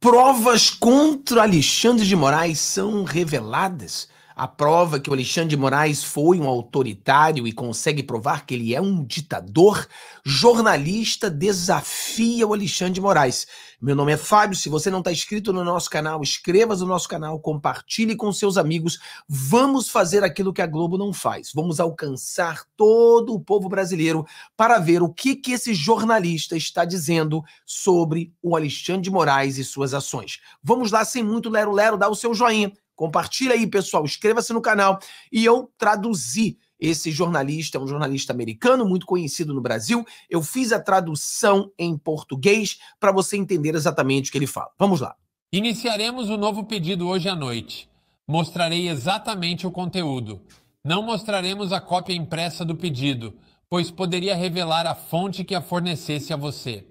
provas contra Alexandre de Moraes são reveladas a prova que o Alexandre de Moraes foi um autoritário e consegue provar que ele é um ditador, jornalista desafia o Alexandre de Moraes. Meu nome é Fábio, se você não está inscrito no nosso canal, inscreva-se no nosso canal, compartilhe com seus amigos. Vamos fazer aquilo que a Globo não faz. Vamos alcançar todo o povo brasileiro para ver o que, que esse jornalista está dizendo sobre o Alexandre de Moraes e suas ações. Vamos lá, sem muito lero-lero, dar o seu joinha Compartilha aí, pessoal, inscreva-se no canal. E eu traduzi esse jornalista, é um jornalista americano muito conhecido no Brasil. Eu fiz a tradução em português para você entender exatamente o que ele fala. Vamos lá. Iniciaremos o novo pedido hoje à noite. Mostrarei exatamente o conteúdo. Não mostraremos a cópia impressa do pedido, pois poderia revelar a fonte que a fornecesse a você.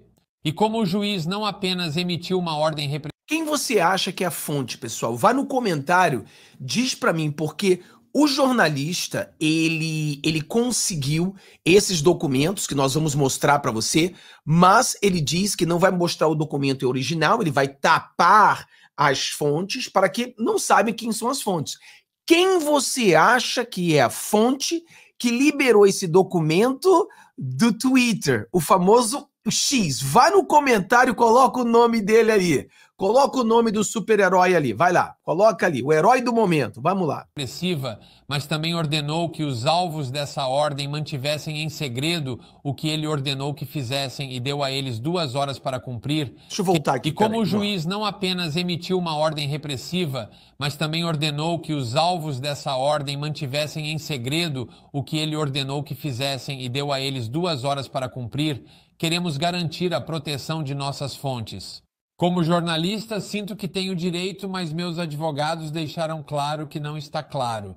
E como o juiz não apenas emitiu uma ordem representativa, quem você acha que é a fonte, pessoal? Vá no comentário, diz para mim, porque o jornalista, ele, ele conseguiu esses documentos que nós vamos mostrar para você, mas ele diz que não vai mostrar o documento original, ele vai tapar as fontes para que não saibam quem são as fontes. Quem você acha que é a fonte que liberou esse documento do Twitter, o famoso X? Vá no comentário, coloca o nome dele aí. Coloca o nome do super-herói ali, vai lá, coloca ali, o herói do momento, vamos lá. Agressiva, mas também ordenou que os alvos dessa ordem mantivessem em segredo o que ele ordenou que fizessem e deu a eles duas horas para cumprir. Deixa eu voltar aqui. E como aí, o juiz não apenas emitiu uma ordem repressiva, mas também ordenou que os alvos dessa ordem mantivessem em segredo o que ele ordenou que fizessem e deu a eles duas horas para cumprir, queremos garantir a proteção de nossas fontes. Como jornalista, sinto que tenho direito, mas meus advogados deixaram claro que não está claro.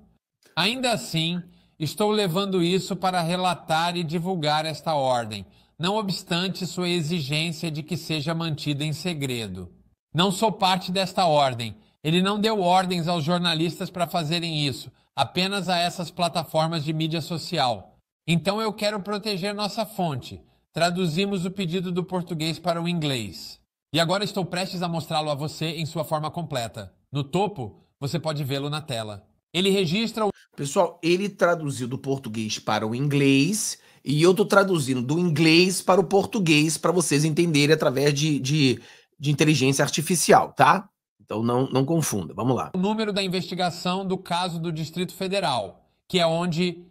Ainda assim, estou levando isso para relatar e divulgar esta ordem, não obstante sua exigência de que seja mantida em segredo. Não sou parte desta ordem. Ele não deu ordens aos jornalistas para fazerem isso, apenas a essas plataformas de mídia social. Então eu quero proteger nossa fonte. Traduzimos o pedido do português para o inglês. E agora estou prestes a mostrá-lo a você em sua forma completa. No topo, você pode vê-lo na tela. Ele registra o. Pessoal, ele traduziu do português para o inglês e eu estou traduzindo do inglês para o português para vocês entenderem através de, de, de, inteligência artificial, tá? Então não, não confunda. Vamos lá. O número da investigação do caso do Distrito Federal, que é onde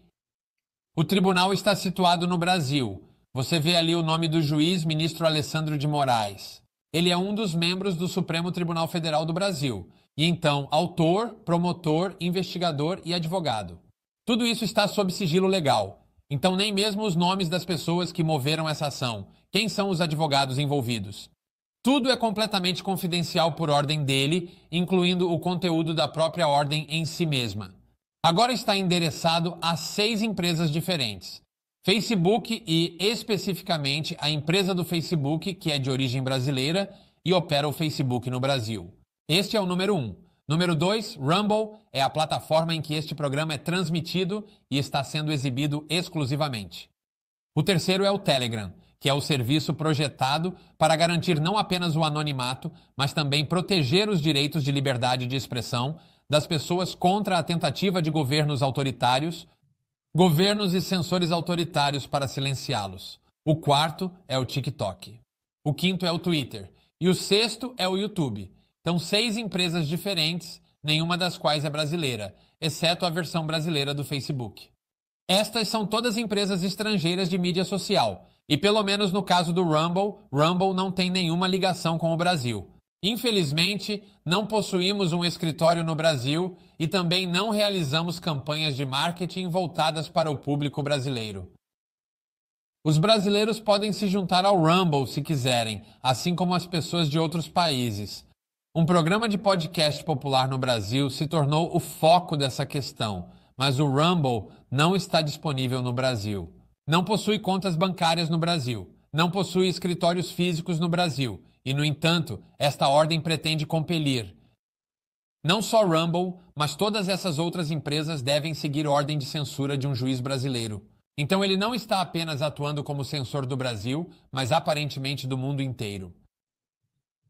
o tribunal está situado no Brasil. Você vê ali o nome do juiz, ministro Alessandro de Moraes. Ele é um dos membros do Supremo Tribunal Federal do Brasil, e então autor, promotor, investigador e advogado. Tudo isso está sob sigilo legal, então nem mesmo os nomes das pessoas que moveram essa ação, quem são os advogados envolvidos. Tudo é completamente confidencial por ordem dele, incluindo o conteúdo da própria ordem em si mesma. Agora está endereçado a seis empresas diferentes. Facebook e especificamente a empresa do Facebook, que é de origem brasileira e opera o Facebook no Brasil. Este é o número 1. Um. Número 2, Rumble, é a plataforma em que este programa é transmitido e está sendo exibido exclusivamente. O terceiro é o Telegram, que é o serviço projetado para garantir não apenas o anonimato, mas também proteger os direitos de liberdade de expressão das pessoas contra a tentativa de governos autoritários Governos e sensores autoritários para silenciá-los. O quarto é o TikTok. O quinto é o Twitter. E o sexto é o YouTube. Então, seis empresas diferentes, nenhuma das quais é brasileira, exceto a versão brasileira do Facebook. Estas são todas empresas estrangeiras de mídia social. E pelo menos no caso do Rumble, Rumble não tem nenhuma ligação com o Brasil. Infelizmente, não possuímos um escritório no Brasil e também não realizamos campanhas de marketing voltadas para o público brasileiro. Os brasileiros podem se juntar ao Rumble se quiserem, assim como as pessoas de outros países. Um programa de podcast popular no Brasil se tornou o foco dessa questão, mas o Rumble não está disponível no Brasil. Não possui contas bancárias no Brasil. Não possui escritórios físicos no Brasil e, no entanto, esta ordem pretende compelir. Não só Rumble, mas todas essas outras empresas devem seguir ordem de censura de um juiz brasileiro. Então ele não está apenas atuando como censor do Brasil, mas aparentemente do mundo inteiro.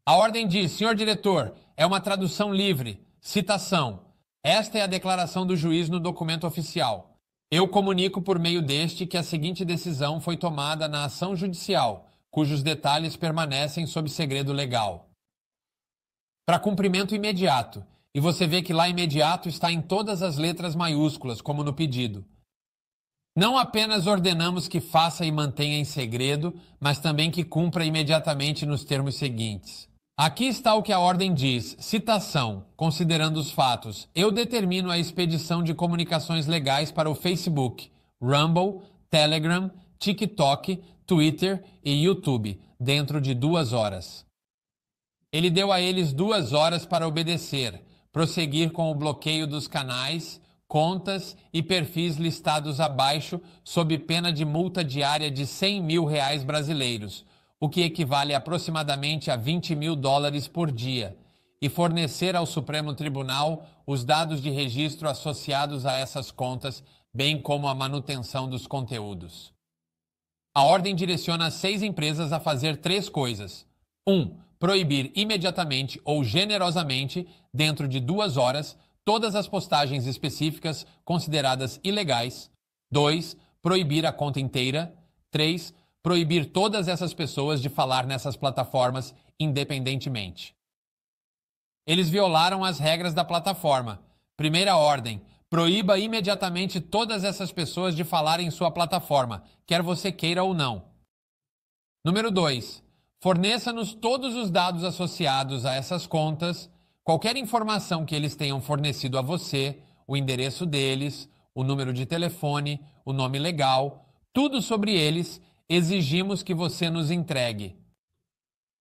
A ordem diz: Senhor diretor, é uma tradução livre. Citação: Esta é a declaração do juiz no documento oficial. Eu comunico por meio deste que a seguinte decisão foi tomada na ação judicial cujos detalhes permanecem sob segredo legal. Para cumprimento imediato, e você vê que lá imediato está em todas as letras maiúsculas, como no pedido. Não apenas ordenamos que faça e mantenha em segredo, mas também que cumpra imediatamente nos termos seguintes. Aqui está o que a ordem diz. Citação: Considerando os fatos, eu determino a expedição de comunicações legais para o Facebook, Rumble, Telegram, TikTok, Twitter e YouTube dentro de duas horas. Ele deu a eles duas horas para obedecer, prosseguir com o bloqueio dos canais, contas e perfis listados abaixo, sob pena de multa diária de 100 mil reais brasileiros, o que equivale aproximadamente a 20 mil dólares por dia, e fornecer ao Supremo Tribunal os dados de registro associados a essas contas, bem como a manutenção dos conteúdos. A ordem direciona seis empresas a fazer três coisas. 1. Um, proibir imediatamente ou generosamente, dentro de duas horas, todas as postagens específicas consideradas ilegais. 2. Proibir a conta inteira. 3. Proibir todas essas pessoas de falar nessas plataformas independentemente. Eles violaram as regras da plataforma. Primeira ordem: Proíba imediatamente todas essas pessoas de falar em sua plataforma, quer você queira ou não. Número 2. Forneça-nos todos os dados associados a essas contas, qualquer informação que eles tenham fornecido a você, o endereço deles, o número de telefone, o nome legal, tudo sobre eles, exigimos que você nos entregue.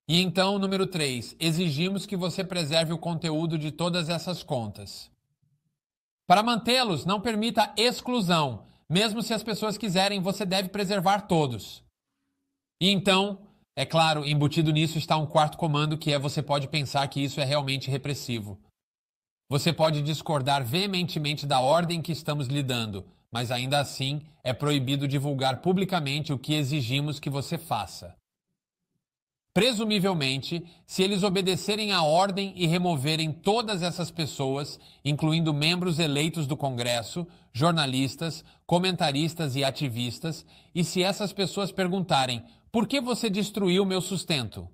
E então, número 3, exigimos que você preserve o conteúdo de todas essas contas. Para mantê-los, não permita exclusão. Mesmo se as pessoas quiserem, você deve preservar todos. E então, é claro, embutido nisso está um quarto comando que é você pode pensar que isso é realmente repressivo. Você pode discordar veementemente da ordem que estamos lidando, mas ainda assim é proibido divulgar publicamente o que exigimos que você faça presumivelmente, se eles obedecerem à ordem e removerem todas essas pessoas, incluindo membros eleitos do Congresso, jornalistas, comentaristas e ativistas, e se essas pessoas perguntarem: por que você destruiu meu sustento?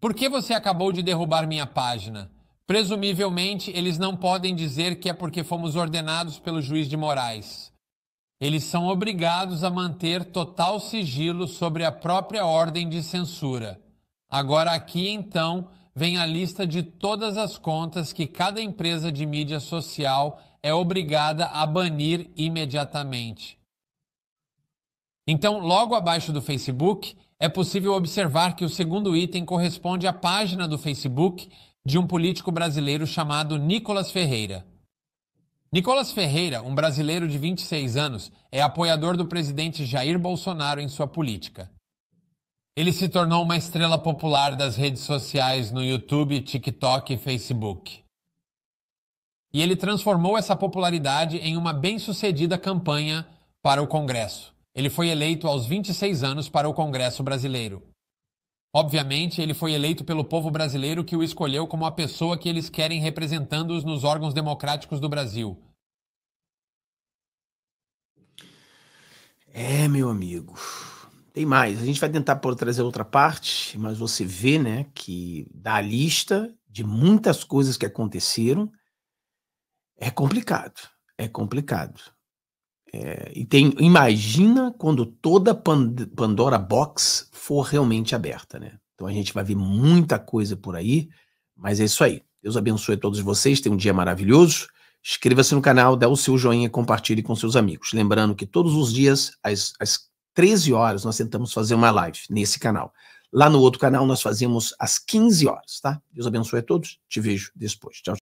Por que você acabou de derrubar minha página? Presumivelmente, eles não podem dizer que é porque fomos ordenados pelo juiz de Moraes. Eles são obrigados a manter total sigilo sobre a própria ordem de censura. Agora, aqui então, vem a lista de todas as contas que cada empresa de mídia social é obrigada a banir imediatamente. Então, logo abaixo do Facebook, é possível observar que o segundo item corresponde à página do Facebook de um político brasileiro chamado Nicolas Ferreira. Nicolas Ferreira, um brasileiro de 26 anos, é apoiador do presidente Jair Bolsonaro em sua política. Ele se tornou uma estrela popular das redes sociais no YouTube, TikTok e Facebook. E ele transformou essa popularidade em uma bem-sucedida campanha para o Congresso. Ele foi eleito aos 26 anos para o Congresso brasileiro. Obviamente, ele foi eleito pelo povo brasileiro que o escolheu como a pessoa que eles querem representando-os nos órgãos democráticos do Brasil. É, meu amigo. Tem mais. A gente vai tentar trazer outra parte, mas você vê, né, que da lista de muitas coisas que aconteceram, é complicado. É complicado. É, e tem, imagina quando toda Pandora Box for realmente aberta, né? Então a gente vai ver muita coisa por aí, mas é isso aí. Deus abençoe todos vocês, tenham um dia maravilhoso. Inscreva-se no canal, dá o seu joinha, compartilhe com seus amigos. Lembrando que todos os dias, às, às 13 horas, nós tentamos fazer uma live nesse canal. Lá no outro canal, nós fazemos às 15 horas, tá? Deus abençoe a todos, te vejo depois. Tchau.